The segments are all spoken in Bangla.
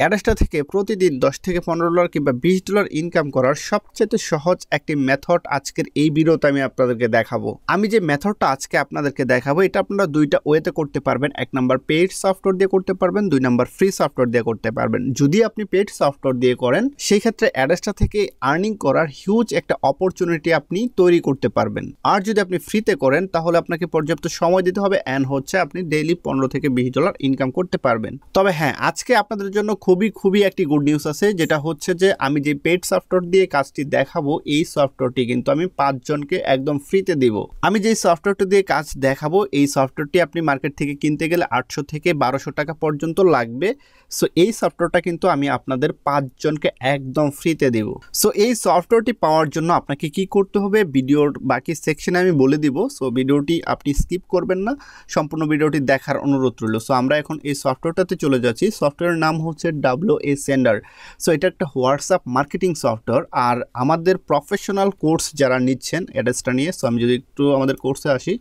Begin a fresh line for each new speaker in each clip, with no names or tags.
অ্যাডাসটা থেকে প্রতিদিন দশ থেকে পনেরো ডলার কিংবা বিশ ডলার ইনকাম করার সবচেয়ে সহজ একটি মেথড আজকের এই ভিডিওতে আমি আপনাদেরকে দেখাবো আমি যে মেথডটা আজকে আপনাদেরকে দেখাবো এটা আপনারা দুইটা ওয়েতে করতে পারবেন এক নম্বর পেইড সফটওয়্যার দিয়ে করতে পারবেন দুই নাম্বার ফ্রি সফটওয়্যার দিয়ে করতে পারবেন যদি আপনি পেইড সফটওয়্যার দিয়ে করেন সেই ক্ষেত্রে অ্যাডাসটা থেকে আর্নিং করার হিউজ একটা অপরচুনিটি আপনি তৈরি করতে পারবেন আর যদি আপনি ফ্রিতে করেন তাহলে আপনাকে পর্যাপ্ত সময় দিতে হবে অ্যান্ড হচ্ছে আপনি ডেইলি পনেরো থেকে বিশ ডলার ইনকাম করতে পারবেন তবে হ্যাঁ আজকে আপনাদের জন্য খুবই খুবই একটি গুড নিউজ আছে যেটা হচ্ছে যে আমি যে পেড সফটওয়্যার দিয়ে কাজটি দেখাবো এই সফটওয়্যারটি কিন্তু আমি পাঁচজনকে একদম ফ্রিতে দিব আমি যে সফটওয়্যারটি দিয়ে কাজ দেখাবো এই সফটওয়্যারটি আপনি মার্কেট থেকে কিনতে গেলে আটশো থেকে বারোশো টাকা পর্যন্ত লাগবে সো এই সফটওয়্যারটা কিন্তু আমি আপনাদের পাঁচজনকে একদম ফ্রিতে দেব সো এই সফটওয়্যারটি পাওয়ার জন্য আপনাকে কি করতে হবে ভিডিওর বাকি সেকশনে আমি বলে দিব সো ভিডিওটি আপনি স্কিপ করবেন না সম্পূর্ণ ভিডিওটি দেখার অনুরোধ রইল সো আমরা এখন এই সফটওয়্যারটাতে চলে যাচ্ছি সফটওয়্যারের নাম হচ্ছে ডাব্লু এ সেন্ডার সো এটা একটা হোয়াটসঅ্যাপ মার্কেটিং সফটওয়্যার আর আমাদের প্রফেশনাল কোর্স যারা নিচ্ছেন অ্যাড্রেসটা নিয়ে সো আমি যদি একটু আমাদের কোর্সে আসি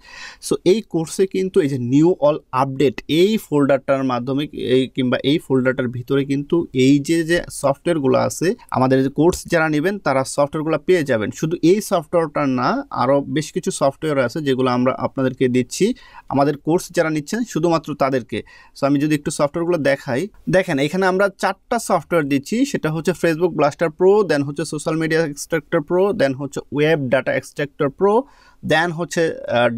সো এই কোর্সে কিন্তু এই যে নিউ অল আপডেট এই ফোল্ডারটার মাধ্যমে এই কিংবা এই ফোল্ডারটার ভিতরে কিন্তু এই যে যে সফটওয়্যারগুলো আছে আমাদের যে কোর্স যারা নেবেন তারা সফটওয়্যারগুলো পেয়ে যাবেন শুধু এই সফটওয়্যারটার না আরও বেশ কিছু সফটওয়্যার আছে যেগুলো আমরা আপনাদেরকে দিচ্ছি আমাদের কোর্স যারা নিচ্ছেন শুধুমাত্র তাদেরকে সো আমি যদি একটু সফটওয়্যারগুলো দেখাই দেখেন এখানে আমরা আমরা চারটা সফটওয়্যার দিচ্ছি সেটা হচ্ছে ফেসবুক ব্লাস্টার প্রো দেন হচ্ছে social media extractor pro then হচ্ছে web data extractor pro then হচ্ছে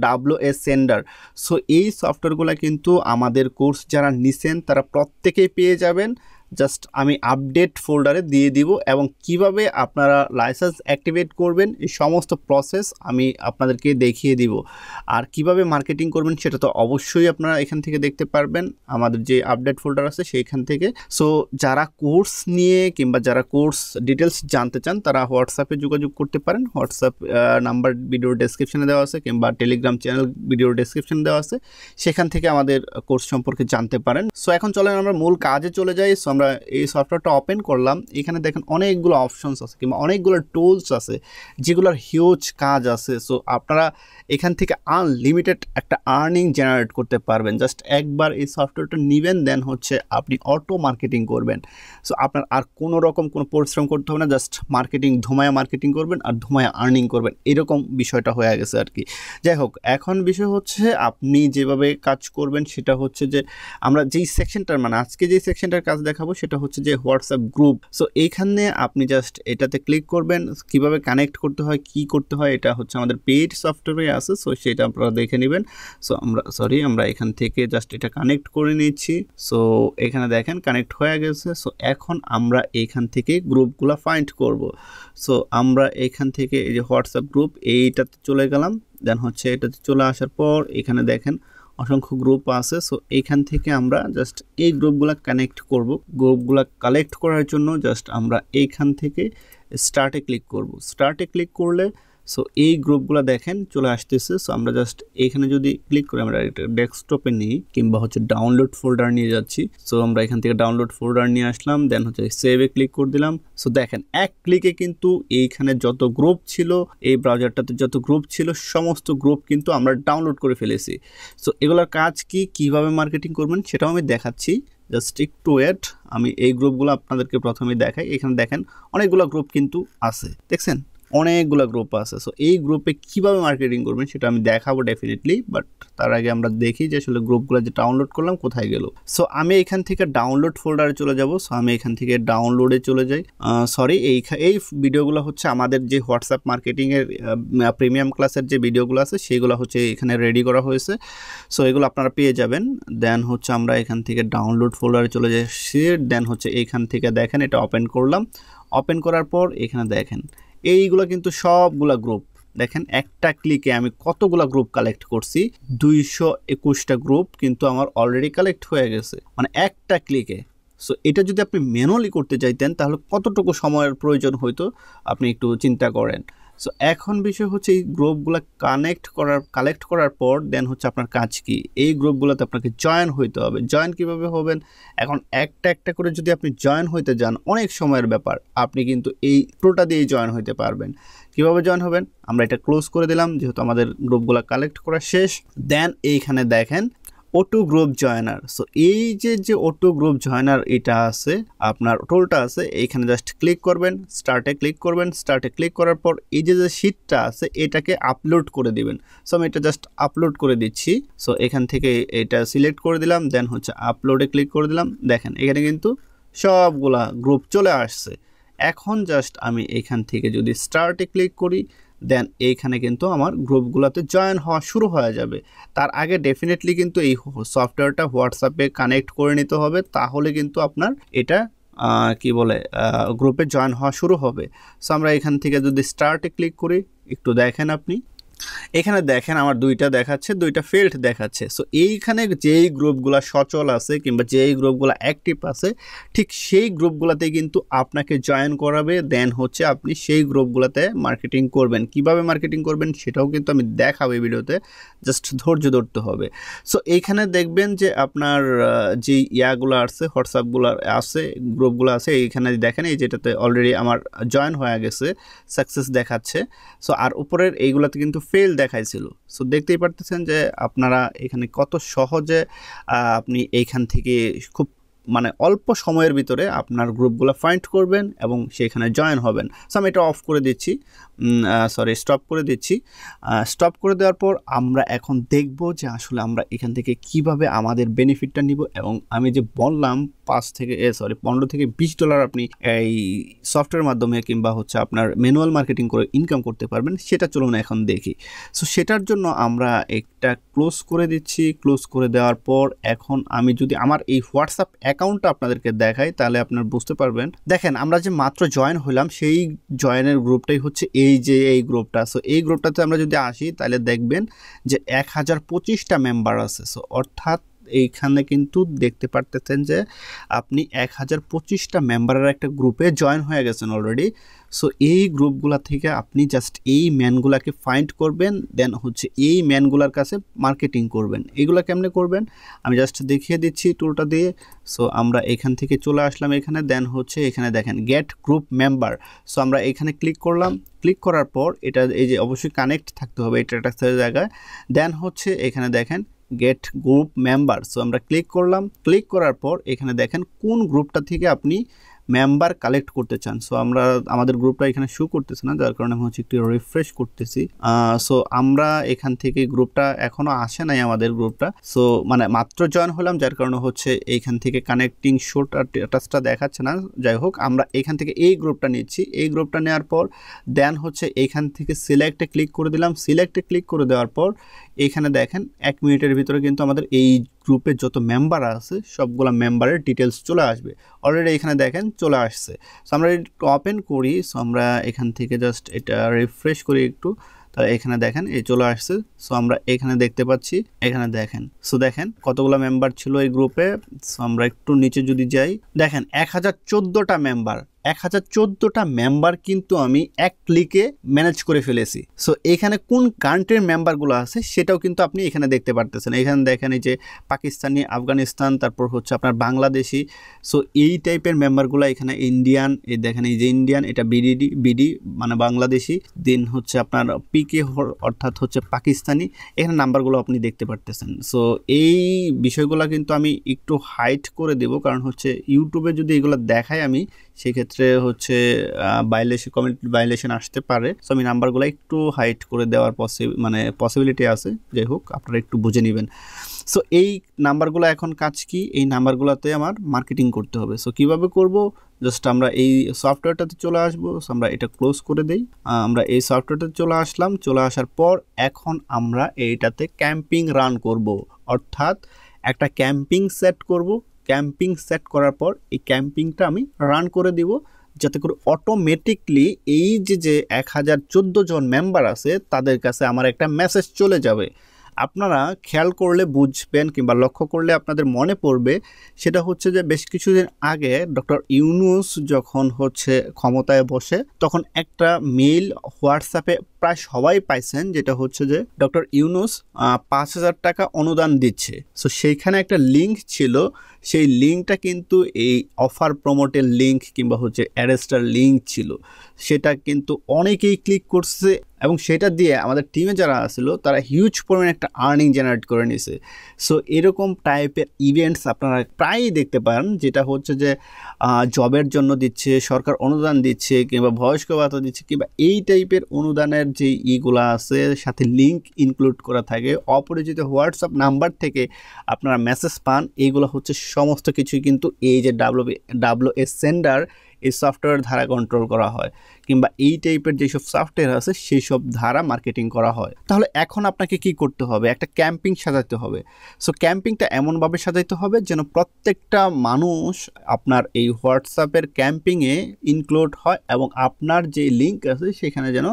ডাব্লু এস সেন্ডার সো এই সফটওয়্যারগুলো কিন্তু আমাদের কোর্স যারা নিছেন তারা প্রত্যেকেই পেয়ে যাবেন জাস্ট আমি আপডেট ফোল্ডারে দিয়ে দিব এবং কিভাবে আপনারা লাইসেন্স অ্যাক্টিভেট করবেন এই সমস্ত প্রসেস আমি আপনাদেরকে দেখিয়ে দিব আর কিভাবে মার্কেটিং করবেন সেটা তো অবশ্যই আপনারা এখান থেকে দেখতে পারবেন আমাদের যে আপডেট ফোল্ডার আছে সেইখান থেকে সো যারা কোর্স নিয়ে কিংবা যারা কোর্স ডিটেলস জানতে চান তারা হোয়াটসঅ্যাপে যোগাযোগ করতে পারেন হোয়াটসঅ্যাপ নাম্বার ভিডিও ডেসক্রিপশানে দেওয়া আছে কিংবা টেলিগ্রাম চ্যানেল ভিডিও ডেসক্রিপশানে দেওয়া আছে সেখান থেকে আমাদের কোর্স সম্পর্কে জানতে পারেন সো এখন চলেন আমরা মূল কাজে চলে যাই সো আমরা এই সফটওয়্যারটা ওপেন করলাম এখানে দেখেন অনেকগুলো অপশনস আছে কিংবা অনেকগুলো টুলস আছে যেগুলোর হিউজ কাজ আছে সো আপনারা এখান থেকে আনলিমিটেড একটা আর্নিং জেনারেট করতে পারবেন জাস্ট একবার এই সফটওয়্যারটা নেবেন দেন হচ্ছে আপনি অটো মার্কেটিং করবেন সো আপনার আর কোনো রকম কোনো পরিশ্রম করতে হবে না জাস্ট মার্কেটিং ধুমায়া মার্কেটিং করবেন আর ধুমায়া আর্নিং করবেন এরকম বিষয়টা হয়ে গেছে আর কি যাই হোক এখন বিষয় হচ্ছে আপনি যেভাবে কাজ করবেন সেটা হচ্ছে যে আমরা যেই সেকশনটার মানে আজকে যেই সেকশনটার কাজ দেখাবো দেখাবো সেটা হচ্ছে যে হোয়াটসঅ্যাপ গ্রুপ সো এইখানে আপনি জাস্ট এটাতে ক্লিক করবেন কিভাবে কানেক্ট করতে হয় কি করতে হয় এটা হচ্ছে আমাদের পেইড সফটওয়্যারে আছে সো সেটা আপনারা দেখে নেবেন সো আমরা সরি আমরা এখান থেকে জাস্ট এটা কানেক্ট করে নিচ্ছি সো এখানে দেখেন কানেক্ট হয়ে গেছে সো এখন আমরা এখান থেকে গ্রুপগুলো ফাইন্ড করব সো আমরা এখান থেকে এই যে হোয়াটসঅ্যাপ গ্রুপ এইটাতে চলে গেলাম দেন হচ্ছে এটাতে চলে আসার পর এখানে দেখেন অসংখ্য গ্রুপ আছে সো এইখান থেকে আমরা জাস্ট এই গ্রুপগুলো কানেক্ট করব গ্রুপগুলো কালেক্ট করার জন্য জাস্ট আমরা এইখান থেকে স্টার্টে ক্লিক করব স্টার্টে ক্লিক করলে সো এই গ্রুপগুলো দেখেন চলে আসতেছে সো আমরা জাস্ট এখানে যদি ক্লিক করে আমরা ডেস্কটপে নিই কিংবা হচ্ছে ডাউনলোড ফোল্ডার নিয়ে যাচ্ছি সো আমরা এখান থেকে ডাউনলোড ফোল্ডার নিয়ে আসলাম দেন হচ্ছে সেভে ক্লিক করে দিলাম সো দেখেন এক ক্লিকে কিন্তু এইখানে যত গ্রুপ ছিল এই ব্রাউজারটাতে যত গ্রুপ ছিল সমস্ত গ্রুপ কিন্তু আমরা ডাউনলোড করে ফেলেছি সো এগুলোর কাজ কি কিভাবে মার্কেটিং করবেন সেটাও আমি দেখাচ্ছি জাস্ট টু এট আমি এই গ্রুপগুলো আপনাদেরকে প্রথমে দেখাই এখানে দেখেন অনেকগুলো গ্রুপ কিন্তু আছে দেখছেন অনেকগুলো গ্রুপ আছে সো এই গ্রুপে কীভাবে মার্কেটিং করবেন সেটা আমি দেখাবো ডেফিনেটলি বাট তার আগে আমরা দেখি যে আসলে গ্রুপগুলো যে ডাউনলোড করলাম কোথায় গেল সো আমি এখান থেকে ডাউনলোড ফোল্ডারে চলে যাব সো আমি এখান থেকে ডাউনলোডে চলে যাই সরি এই এই ভিডিওগুলো হচ্ছে আমাদের যে হোয়াটসঅ্যাপ মার্কেটিংয়ের প্রিমিয়াম ক্লাসের যে ভিডিওগুলো আছে সেগুলো হচ্ছে এখানে রেডি করা হয়েছে সো এগুলো আপনারা পেয়ে যাবেন দেন হচ্ছে আমরা এখান থেকে ডাউনলোড ফোল্ডারে চলে সে দেন হচ্ছে এইখান থেকে দেখেন এটা ওপেন করলাম ওপেন করার পর এখানে দেখেন এইগুলো কিন্তু সবগুলা গ্রুপ দেখেন একটা ক্লিকে আমি কতগুলো গ্রুপ কালেক্ট করছি দুইশো একুশটা গ্রুপ কিন্তু আমার অলরেডি কালেক্ট হয়ে গেছে মানে একটা ক্লিকে সো এটা যদি আপনি ম্যানুয়ালি করতে চাইতেন তাহলে কতটুকু সময়ের প্রয়োজন হইতো আপনি একটু চিন্তা করেন সো এখন বিষয় হচ্ছে এই গ্রুপগুলো কানেক্ট করার কালেক্ট করার পর দেন হচ্ছে আপনার কাজ কি এই গ্রুপগুলোতে আপনাকে জয়েন হইতে হবে জয়েন কিভাবে হবেন এখন একটা একটা করে যদি আপনি জয়েন হইতে যান অনেক সময়ের ব্যাপার আপনি কিন্তু এই প্রোটা দিয়ে জয়েন হইতে পারবেন কিভাবে জয়েন হবেন আমরা এটা ক্লোজ করে দিলাম যেহেতু আমাদের গ্রুপগুলো কালেক্ট করা শেষ দেন এইখানে দেখেন অটো গ্রুপ জয়নার সো এই যে যে অটো গ্রুপ জয়নার এটা আছে আপনার টোলটা আছে এইখানে জাস্ট ক্লিক করবেন স্টার্টে ক্লিক করবেন স্টার্টে ক্লিক করার পর এই যে যে শিটটা আছে এটাকে আপলোড করে দিবেন সো আমি এটা জাস্ট আপলোড করে দিচ্ছি সো এখান থেকে এটা সিলেক্ট করে দিলাম দেন হচ্ছে আপলোডে ক্লিক করে দিলাম দেখেন এখানে কিন্তু সবগুলা গ্রুপ চলে আসছে এখন জাস্ট আমি এখান থেকে যদি স্টার্টে ক্লিক করি দেন এইখানে কিন্তু আমার গ্রুপগুলোতে জয়েন হওয়া শুরু হয়ে যাবে তার আগে ডেফিনেটলি কিন্তু এই সফটওয়্যারটা হোয়াটসঅ্যাপে কানেক্ট করে নিতে হবে তাহলে কিন্তু আপনার এটা কি বলে গ্রুপে জয়েন হওয়া শুরু হবে সো আমরা এখান থেকে যদি স্টার্টে ক্লিক করি একটু দেখেন আপনি এখানে দেখেন আমার দুইটা দেখাচ্ছে দুইটা ফেল্ড দেখাচ্ছে সো এইখানে যেই গ্রুপগুলো সচল আছে কিংবা যেই গ্রুপগুলো অ্যাক্টিভ আছে ঠিক সেই গ্রুপগুলোতে কিন্তু আপনাকে জয়েন করাবে দেন হচ্ছে আপনি সেই গ্রুপগুলোতে মার্কেটিং করবেন কিভাবে মার্কেটিং করবেন সেটাও কিন্তু আমি দেখাবো এই ভিডিওতে জাস্ট ধৈর্য ধরতে হবে সো এইখানে দেখবেন যে আপনার যে ইয়াগুলো আছে হোয়াটসঅ্যাপগুলো আছে গ্রুপগুলো আছে এইখানে দেখেন এই যেটাতে অলরেডি আমার জয়েন হয়ে গেছে সাকসেস দেখাচ্ছে সো আর উপরের এইগুলোতে কিন্তু ফেল দেখাইছিল সো দেখতেই পারতেছেন যে আপনারা এখানে কত সহজে আপনি এইখান থেকে খুব মানে অল্প সময়ের ভিতরে আপনার গ্রুপগুলো ফাইন্ড করবেন এবং সেখানে জয়েন হবেন সো আমি এটা অফ করে দিচ্ছি সরি স্টপ করে দিচ্ছি স্টপ করে দেওয়ার পর আমরা এখন দেখব যে আসলে আমরা এখান থেকে কিভাবে আমাদের বেনিফিটটা নিব এবং আমি যে বললাম পাঁচ থেকে সরি পনেরো থেকে বিশ ডলার আপনি এই সফটওয়্যার মাধ্যমে কিংবা হচ্ছে আপনার ম্যানুয়াল মার্কেটিং করে ইনকাম করতে পারবেন সেটা চলুন এখন দেখি সো সেটার জন্য আমরা একটা ক্লোজ করে দিচ্ছি ক্লোজ করে দেওয়ার পর এখন আমি যদি আমার এই হোয়াটসঅ্যাপ এক অ্যাকাউন্টটা আপনাদেরকে দেখাই তাহলে আপনার বুঝতে পারবেন দেখেন আমরা যে মাত্র জয়েন হলাম সেই জয়েনের গ্রুপটাই হচ্ছে এই যে এই গ্রুপটা সো এই গ্রুপটাতে আমরা যদি আসি তাহলে দেখবেন যে এক হাজার পঁচিশটা মেম্বার আছে সো অর্থাৎ এইখানে কিন্তু দেখতে পারতেছেন যে আপনি এক হাজার পঁচিশটা মেম্বারের একটা গ্রুপে জয়েন হয়ে গেছেন অলরেডি সো এই গ্রুপগুলা থেকে আপনি জাস্ট এই ম্যানগুলাকে ফাইন্ড করবেন দেন হচ্ছে এই ম্যানগুলার কাছে মার্কেটিং করবেন এগুলো কেমনে করবেন আমি জাস্ট দেখিয়ে দিচ্ছি টুলটা দিয়ে সো আমরা এখান থেকে চলে আসলাম এখানে দেন হচ্ছে এখানে দেখেন গেট গ্রুপ মেম্বার সো আমরা এখানে ক্লিক করলাম ক্লিক করার পর এটা এই যে অবশ্যই কানেক্ট থাকতে হবে এটা একটা জায়গায় দেন হচ্ছে এখানে দেখেন গেট গ্রুপ মেম্বার সো আমরা ক্লিক করলাম ক্লিক করার পর এখানে দেখেন কোন গ্রুপটা থেকে আপনি মেম্বার কালেক্ট করতে চান সো আমরা আমাদের গ্রুপটা এখানে শো করতেছে না যার কারণে আমি হচ্ছে একটু রিফ্রেশ করতেছি সো আমরা এখান থেকে গ্রুপটা এখনও আসে নাই আমাদের গ্রুপটা সো মানে মাত্র জয়েন হলাম যার কারণে হচ্ছে এইখান থেকে কানেক্টিং শোট আর স্ট্যাটাসটা দেখাচ্ছে না যাই হোক আমরা এখান থেকে এই গ্রুপটা নিচ্ছি এই গ্রুপটা নেওয়ার পর দেন হচ্ছে এখান থেকে সিলেক্টে ক্লিক করে দিলাম সিলেক্টে ক্লিক করে দেওয়ার পর এইখানে দেখেন এক মিনিটের ভিতরে কিন্তু আমাদের এই গ্রুপের যত মেম্বার আছে সবগুলো মেম্বারের ডিটেলস চলে আসবে অলরেডি এখানে দেখেন চলে আসছে সো আমরা একটু ওপেন করি সো আমরা এখান থেকে জাস্ট এটা রিফ্রেশ করি একটু তাহলে এখানে দেখেন এই চলে আসছে সো আমরা এখানে দেখতে পাচ্ছি এখানে দেখেন সো দেখেন কতগুলো মেম্বার ছিল এই গ্রুপে সো আমরা একটু নিচে যদি যাই দেখেন এক হাজার চোদ্দোটা মেম্বার এক হাজার চোদ্দোটা মেম্বার কিন্তু আমি এক ক্লিকে ম্যানেজ করে ফেলেছি সো এখানে কোন কান্ট্রির মেম্বারগুলো আছে সেটাও কিন্তু আপনি এখানে দেখতে পারতেছেন এখানে দেখেন এই যে পাকিস্তানি আফগানিস্তান তারপর হচ্ছে আপনার বাংলাদেশি সো এই টাইপের মেম্বারগুলো এখানে ইন্ডিয়ান এই দেখেন এই যে ইন্ডিয়ান এটা বিডিডি বিডি মানে বাংলাদেশি দেন হচ্ছে আপনার পিকে অর্থাৎ হচ্ছে পাকিস্তানি এখানে নাম্বারগুলো আপনি দেখতে পারতেছেন সো এই বিষয়গুলো কিন্তু আমি একটু হাইট করে দেব কারণ হচ্ছে ইউটিউবে যদি এগুলো দেখাই আমি সেক্ষেত্রে হচ্ছে বাইলেশন কমিউনিটি বাইলেশন আসতে পারে সো আমি নাম্বারগুলো একটু হাইট করে দেওয়ার পসি মানে পসিবিলিটি আছে যাই হোক আপনারা একটু বুঝে নেবেন সো এই নাম্বারগুলো এখন কাজ কি এই নাম্বারগুলোতে আমার মার্কেটিং করতে হবে সো কিভাবে করব জাস্ট আমরা এই সফটওয়্যারটাতে চলে আসবো সো আমরা এটা ক্লোজ করে দেই আমরা এই সফটওয়্যারটাতে চলে আসলাম চলে আসার পর এখন আমরা এইটাতে ক্যাম্পিং রান করব অর্থাৎ একটা ক্যাম্পিং সেট করব ক্যাম্পিং সেট করার পর এই ক্যাম্পিংটা আমি রান করে দিব যাতে করে অটোমেটিকলি এই যে যে এক হাজার চোদ্দো জন মেম্বার আছে তাদের কাছে আমার একটা মেসেজ চলে যাবে আপনারা খেয়াল করলে বুঝবেন কিংবা লক্ষ্য করলে আপনাদের মনে পড়বে সেটা হচ্ছে যে বেশ কিছুদিন আগে ডক্টর ইউনুস যখন হচ্ছে ক্ষমতায় বসে তখন একটা মেইল হোয়াটসঅ্যাপে প্রায় সবাই পাইছেন যেটা হচ্ছে যে ডক্টর ইউনুস পাঁচ হাজার টাকা অনুদান দিচ্ছে সো সেইখানে একটা লিঙ্ক ছিল সেই লিঙ্কটা কিন্তু এই অফার প্রমোটের লিঙ্ক কিংবা হচ্ছে অ্যারেস্টার লিঙ্ক ছিল সেটা কিন্তু অনেকেই ক্লিক করছে এবং সেটা দিয়ে আমাদের টিমে যারা আসলো তারা হিউজ পরিমাণে একটা আর্নিং জেনারেট করে নিছে সো এরকম টাইপের ইভেন্টস আপনারা প্রায়ই দেখতে পান যেটা হচ্ছে যে জবের জন্য দিচ্ছে সরকার অনুদান দিচ্ছে কিংবা বয়স্ক ভাতা দিচ্ছে কিংবা এই টাইপের অনুদানের যে ইগুলা আছে সাথে লিঙ্ক ইনক্লুড করা থাকে অপরিচিত হোয়াটসঅ্যাপ নাম্বার থেকে আপনারা মেসেজ পান এইগুলো হচ্ছে সমস্ত কিছুই কিন্তু এই যে ডাব্লু ডাব্লু এস সেন্ডার এই সফটওয়্যার ধারা কন্ট্রোল করা হয় কিংবা এই টাইপের যেসব সফটওয়্যার আছে সেই সব ধারা মার্কেটিং করা হয় তাহলে এখন আপনাকে কি করতে হবে একটা ক্যাম্পিং সাজাতে হবে সো ক্যাম্পিংটা এমনভাবে সাজাইতে হবে যেন প্রত্যেকটা মানুষ আপনার এই হোয়াটসঅ্যাপের ক্যাম্পিংয়ে ইনক্লুড হয় এবং আপনার যে লিঙ্ক আছে সেখানে যেন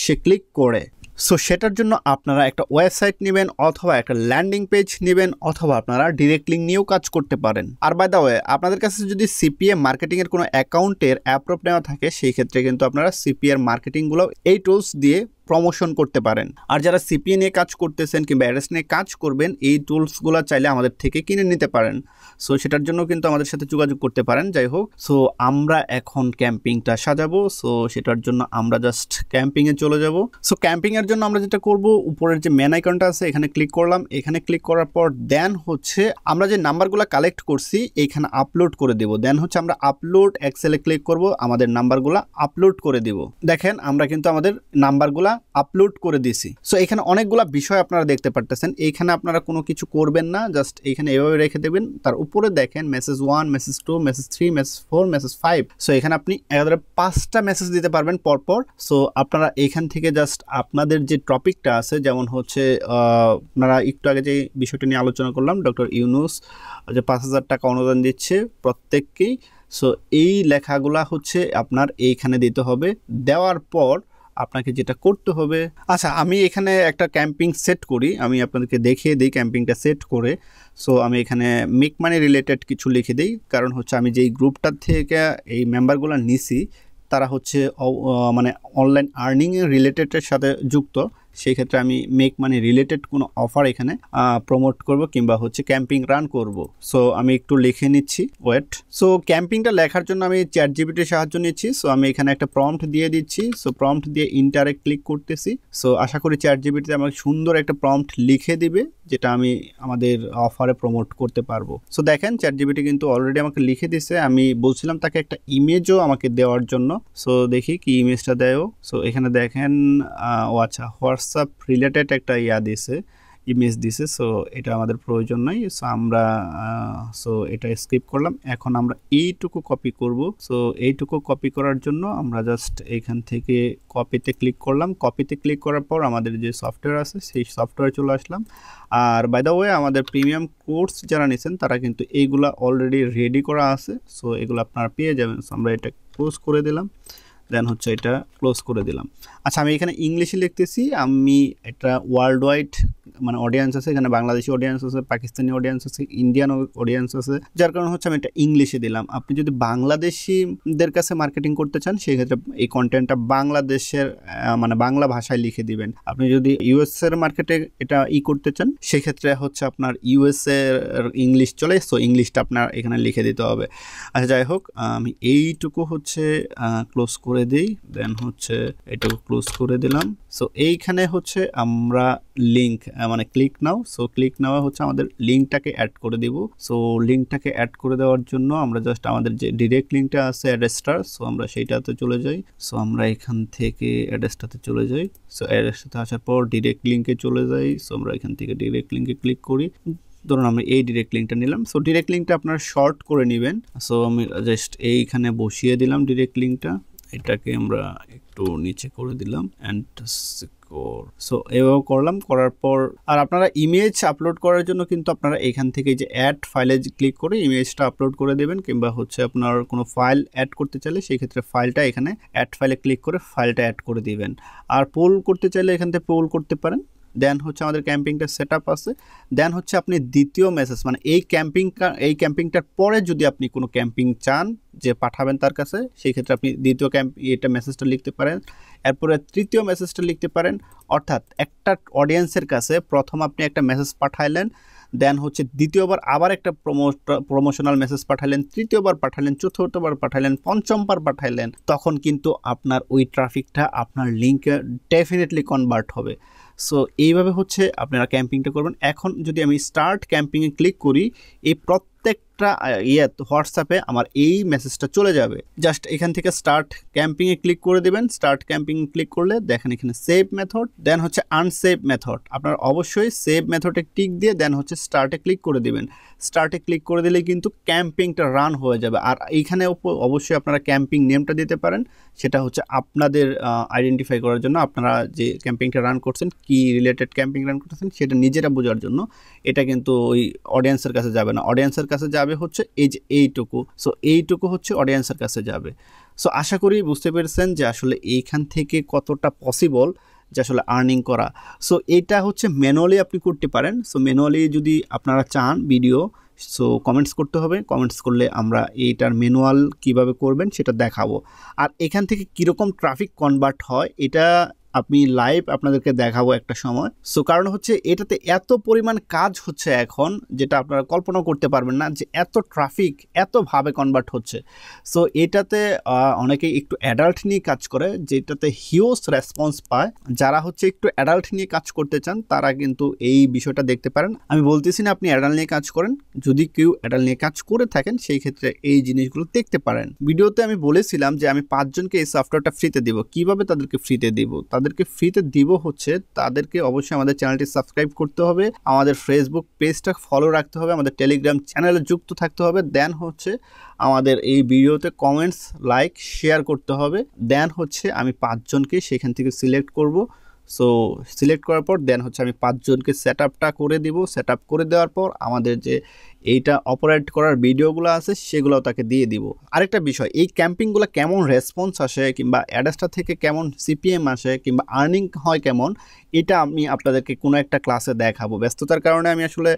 সে ক্লিক করে সো সেটার জন্য আপনারা একটা ওয়েবসাইট নেবেন অথবা একটা ল্যান্ডিং পেজ নেবেন অথবা আপনারা ডিরেক্ট লিঙ্ক নিয়েও কাজ করতে পারেন আর বাই দা ওয়ে আপনাদের কাছে যদি সিপিএ মার্কেটিংয়ের কোনো অ্যাকাউন্টের অ্যাপ্রোপ নেওয়া থাকে সেই ক্ষেত্রে কিন্তু আপনারা সিপিএর মার্কেটিংগুলো এই টুলস দিয়ে প্রমোশন করতে পারেন আর যারা সিপিএ নিয়ে কাজ করতেছেন কিংবা অ্যাড্রেস নিয়ে কাজ করবেন এই টুলসগুলো চাইলে আমাদের থেকে কিনে নিতে পারেন সো সেটার জন্য কিন্তু আমাদের সাথে যোগাযোগ করতে পারেন যাই হোক সো আমরা এখন ক্যাম্পিংটা সাজাবো সো সেটার জন্য আমরা জাস্ট ক্যাম্পিংয়ে চলে যাব সো ক্যাম্পিংয়ের জন্য আমরা যেটা করব উপরের যে মেন আইকনটা আছে এখানে ক্লিক করলাম এখানে ক্লিক করার পর দেন হচ্ছে আমরা যে নাম্বারগুলো কালেক্ট করছি এইখানে আপলোড করে দেব দেন হচ্ছে আমরা আপলোড এক্সেলে ক্লিক করব আমাদের নাম্বারগুলো আপলোড করে দেব দেখেন আমরা কিন্তু আমাদের নাম্বারগুলা আপলোড করে দিছি সো এখানে অনেকগুলা বিষয় আপনারা দেখতে পারতেছেন এইখানে আপনারা কোনো কিছু করবেন না জাস্ট এইখানে এভাবে রেখে দেবেন তার উপরে দেখেন message one message two message three message four message five so এখানে আপনি একাধারে পাঁচটা মেসেজ দিতে পারবেন পরপর সো আপনারা এখান থেকে জাস্ট আপনাদের যে টপিকটা আছে যেমন হচ্ছে আপনারা একটু আগে যে বিষয়টা নিয়ে আলোচনা করলাম ডক্টর ইউনুস যে পাঁচ হাজার টাকা অনুদান দিচ্ছে প্রত্যেককেই সো এই লেখাগুলা হচ্ছে আপনার এইখানে দিতে হবে দেওয়ার পর আপনাকে যেটা করতে হবে আচ্ছা আমি এখানে একটা ক্যাম্পিং সেট করি আমি আপনাদেরকে দেখিয়ে দিই ক্যাম্পিংটা সেট করে সো আমি এখানে মেক মানি রিলেটেড কিছু লিখে দিই কারণ হচ্ছে আমি যেই গ্রুপটার থেকে এই মেম্বারগুলো নিছি তারা হচ্ছে মানে অনলাইন আর্নিং রিলেটেডের সাথে যুক্ত সেই ক্ষেত্রে আমি মেক মানে রিলেটেড কোনো অফার এখানে প্রমোট করব কিংবা হচ্ছে ক্যাম্পিং রান করব সো আমি একটু লিখে নিচ্ছি ওয়েট সো ক্যাম্পিংটা লেখার জন্য আমি চ্যাট জিবিটির সাহায্য নিচ্ছি সো আমি এখানে একটা প্রম্পট দিয়ে দিচ্ছি সো প্রম্পট দিয়ে ইন্টারে ক্লিক করতেছি সো আশা করি চ্যাট জিবিটিতে আমাকে সুন্দর একটা প্রম্পট লিখে দিবে যেটা আমি আমাদের অফারে প্রমোট করতে পারবো সো দেখেন চ্যাট জিবিটি কিন্তু অলরেডি আমাকে লিখে দিছে আমি বলছিলাম তাকে একটা ইমেজও আমাকে দেওয়ার জন্য সো দেখি কি ইমেজটা দেয় সো এখানে দেখেন ও আচ্ছা হোয়াটস হোয়াটসঅ্যাপ রিলেটেড একটা ইয়া দিছে ইমেজ দিছে সো এটা আমাদের প্রয়োজন নাই সো আমরা সো এটা স্কিপ করলাম এখন আমরা এইটুকু কপি করব সো এইটুকু কপি করার জন্য আমরা জাস্ট এখান থেকে কপিতে ক্লিক করলাম কপিতে ক্লিক করার পর আমাদের যে সফটওয়্যার আছে সেই সফটওয়্যার চলে আসলাম আর বাই দ্য ওয়ে আমাদের প্রিমিয়াম কোর্স যারা নিছেন তারা কিন্তু এইগুলা অলরেডি রেডি করা আছে সো এগুলো আপনারা পেয়ে যাবেন সো আমরা এটা ক্লোজ করে দিলাম দেন হচ্ছে এটা ক্লোজ করে দিলাম আচ্ছা আমি এখানে ইংলিশে লিখতেছি আমি এটা ওয়ার্ল্ড ওয়াইড মানে অডিয়েন্স আছে এখানে বাংলাদেশি অডিয়েন্স আছে পাকিস্তানি অডিয়েন্স আছে ইন্ডিয়ান অডিয়েন্স আছে যার কারণে হচ্ছে আমি এটা ইংলিশে দিলাম আপনি যদি বাংলাদেশিদের কাছে মার্কেটিং করতে চান সেই ক্ষেত্রে এই কন্টেন্টটা বাংলাদেশের মানে বাংলা ভাষায় লিখে দিবেন আপনি যদি ইউএস এর মার্কেটে এটা ই করতে চান সেক্ষেত্রে হচ্ছে আপনার ইউএস এর ইংলিশ চলে সো ইংলিশটা আপনার এখানে লিখে দিতে হবে আচ্ছা যাই হোক আমি এইটুকু হচ্ছে ক্লোজ করে দিই দেন হচ্ছে এটুকু ক্লোজ করে দিলাম সো এইখানে হচ্ছে আমরা লিঙ্ক মানে ক্লিক নাও সো ক্লিক নেওয়া হচ্ছে আমাদের লিঙ্কটাকে অ্যাড করে দিব সো লিঙ্কটাকে অ্যাড করে দেওয়ার জন্য আমরা জাস্ট আমাদের যে ডিরেক্ট লিঙ্কটা আছে অ্যাড্রেসটার সো আমরা সেইটাতে চলে যাই সো আমরা এখান থেকে অ্যাড্রেসটাতে চলে যাই সো অ্যাড্রেসটাতে আসার পর ডিরেক্ট লিঙ্কে চলে যাই সো আমরা এখান থেকে ডিরেক্ট লিঙ্কে ক্লিক করি ধরুন আমি এই ডিরেক্ট লিঙ্কটা নিলাম সো ডিরেক্ট লিঙ্কটা আপনারা শর্ট করে নেবেন সো আমি জাস্ট এইখানে বসিয়ে দিলাম ডিরেক্ট লিঙ্কটা এটাকে আমরা একটু নিচে করে দিলাম অ্যান্ড ফোর সো এভাবে করলাম করার পর আর আপনারা ইমেজ আপলোড করার জন্য কিন্তু আপনারা এখান থেকে যে অ্যাড ফাইলে ক্লিক করে ইমেজটা আপলোড করে দেবেন কিংবা হচ্ছে আপনার কোনো ফাইল অ্যাড করতে চাইলে সেই ক্ষেত্রে ফাইলটা এখানে অ্যাড ফাইলে ক্লিক করে ফাইলটা অ্যাড করে দিবেন আর পোল করতে চাইলে এখান থেকে পোল করতে পারেন দেন হচ্ছে আমাদের ক্যাম্পিংটা সেট আপ আছে দেন হচ্ছে আপনি দ্বিতীয় মেসেজ মানে এই ক্যাম্পিং এই ক্যাম্পিংটার পরে যদি আপনি কোনো ক্যাম্পিং চান যে পাঠাবেন তার কাছে সেই ক্ষেত্রে আপনি দ্বিতীয় ক্যাম্প এটা মেসেজটা লিখতে পারেন এরপরে তৃতীয় মেসেজটা লিখতে পারেন অর্থাৎ একটা অডিয়েন্সের কাছে প্রথম আপনি একটা মেসেজ পাঠাইলেন দেন হচ্ছে দ্বিতীয়বার আবার একটা প্রমোশনাল মেসেজ পাঠালেন তৃতীয়বার পাঠালেন চতুর্থবার পাঠালেন পঞ্চমবার পাঠাইলেন তখন কিন্তু আপনার ওই ট্রাফিকটা আপনার লিঙ্কে ডেফিনেটলি কনভার্ট হবে সো এইভাবে হচ্ছে আপনারা ক্যাম্পিংটা করবেন এখন যদি আমি স্টার্ট ক্যাম্পিংয়ে ক্লিক করি এই প্রত্যেক একটা ইয়ে হোয়াটসঅ্যাপে আমার এই মেসেজটা চলে যাবে জাস্ট এখান থেকে স্টার্ট ক্যাম্পিংয়ে ক্লিক করে দেবেন স্টার্ট ক্যাম্পিং ক্লিক করলে দেখেন এখানে সেভ মেথড দেন হচ্ছে আনসেভ মেথড আপনার অবশ্যই সেভ মেথডে টিক দিয়ে দেন হচ্ছে স্টার্টে ক্লিক করে দিবেন স্টার্টে ক্লিক করে দিলে কিন্তু ক্যাম্পিংটা রান হয়ে যাবে আর এইখানে অবশ্যই আপনারা ক্যাম্পিং নেমটা দিতে পারেন সেটা হচ্ছে আপনাদের আইডেন্টিফাই করার জন্য আপনারা যে ক্যাম্পিংটা রান করছেন কি রিলেটেড ক্যাম্পিং রান করতেছেন সেটা নিজেরা বোঝার জন্য এটা কিন্তু ওই অডিয়েন্সের কাছে যাবে না অডিয়েন্সের কাছে যাবে যাবে হচ্ছে এই যে এইটুকু সো এইটুকু হচ্ছে অডিয়েন্সের কাছে যাবে সো আশা করি বুঝতে পেরেছেন যে আসলে এইখান থেকে কতটা পসিবল যে আসলে আর্নিং করা সো এটা হচ্ছে ম্যানুয়ালি আপনি করতে পারেন সো ম্যানুয়ালি যদি আপনারা চান ভিডিও সো কমেন্টস করতে হবে কমেন্টস করলে আমরা এইটার ম্যানুয়াল কিভাবে করবেন সেটা দেখাবো আর এখান থেকে কীরকম ট্রাফিক কনভার্ট হয় এটা আমি লাইভ আপনাদেরকে দেখাবো একটা সময় সো কারণ হচ্ছে এটাতে এত পরিমাণ কাজ হচ্ছে এখন যেটা আপনারা কল্পনা করতে পারবেন না যে এত ট্রাফিক এতভাবে কনভার্ট হচ্ছে সো এটাতে অনেকেই একটু অ্যাডাল্ট নিয়ে কাজ করে যেটাতে হিউজ রেসপন্স পায় যারা হচ্ছে একটু অ্যাডাল্ট নিয়ে কাজ করতে চান তারা কিন্তু এই বিষয়টা দেখতে পারেন আমি বলতেছি না আপনি অ্যাডাল্ট নিয়ে কাজ করেন যদি কেউ অ্যাডাল্ট নিয়ে কাজ করে থাকেন সেই ক্ষেত্রে এই জিনিসগুলো দেখতে পারেন ভিডিওতে আমি বলেছিলাম যে আমি পাঁচজনকে এই সফটওয়্যারটা ফ্রিতে দেবো কিভাবে তাদেরকে ফ্রিতে দেবো তাদের তাদেরকে ফ্রিতে দিব হচ্ছে তাদেরকে অবশ্যই আমাদের চ্যানেলটি সাবস্ক্রাইব করতে হবে আমাদের ফেসবুক পেজটা ফলো রাখতে হবে আমাদের টেলিগ্রাম চ্যানেলে যুক্ত থাকতে হবে দেন হচ্ছে আমাদের এই ভিডিওতে কমেন্টস লাইক শেয়ার করতে হবে দেন হচ্ছে আমি পাঁচজনকে সেখান থেকে সিলেক্ট করব সো সিলেক্ট করার পর দেন হচ্ছে আমি পাঁচজনকে সেট আপটা করে দিব সেট আপ করে দেওয়ার পর আমাদের যে এইটা অপারেট করার ভিডিওগুলো আছে সেগুলো তাকে দিয়ে দিব আরেকটা বিষয় এই ক্যাম্পিংগুলো কেমন রেসপন্স আসে কিংবা অ্যাডাসটা থেকে কেমন সিপিএম আসে কিংবা আর্নিং হয় কেমন এটা আমি আপনাদেরকে কোনো একটা ক্লাসে দেখাবো ব্যস্ততার কারণে আমি আসলে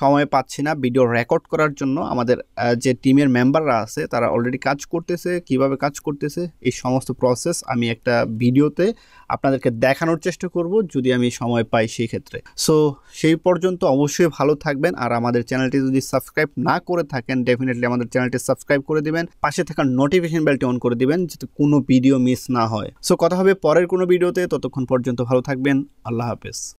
সময় পাচ্ছি না ভিডিও রেকর্ড করার জন্য আমাদের যে টিমের মেম্বাররা আছে তারা অলরেডি কাজ করতেছে কিভাবে কাজ করতেছে এই সমস্ত প্রসেস আমি একটা ভিডিওতে আপনাদেরকে দেখানোর চেষ্টা করব যদি আমি সময় পাই সেই ক্ষেত্রে সো সেই পর্যন্ত অবশ্যই ভালো থাকবেন আর আমাদের চ্যানেলটি যদি সাবস্ক্রাইব না করে থাকেন ডেফিনেটলি আমাদের চ্যানেলটি সাবস্ক্রাইব করে দিবেন পাশে থাকা নোটিফিকেশন বেলটি অন করে দিবেন যাতে কোনো ভিডিও মিস না হয় সো কথা হবে পরের কোনো ভিডিওতে ততক্ষণ পর্যন্ত ভালো থাকবেন আল্লাহ হাফেজ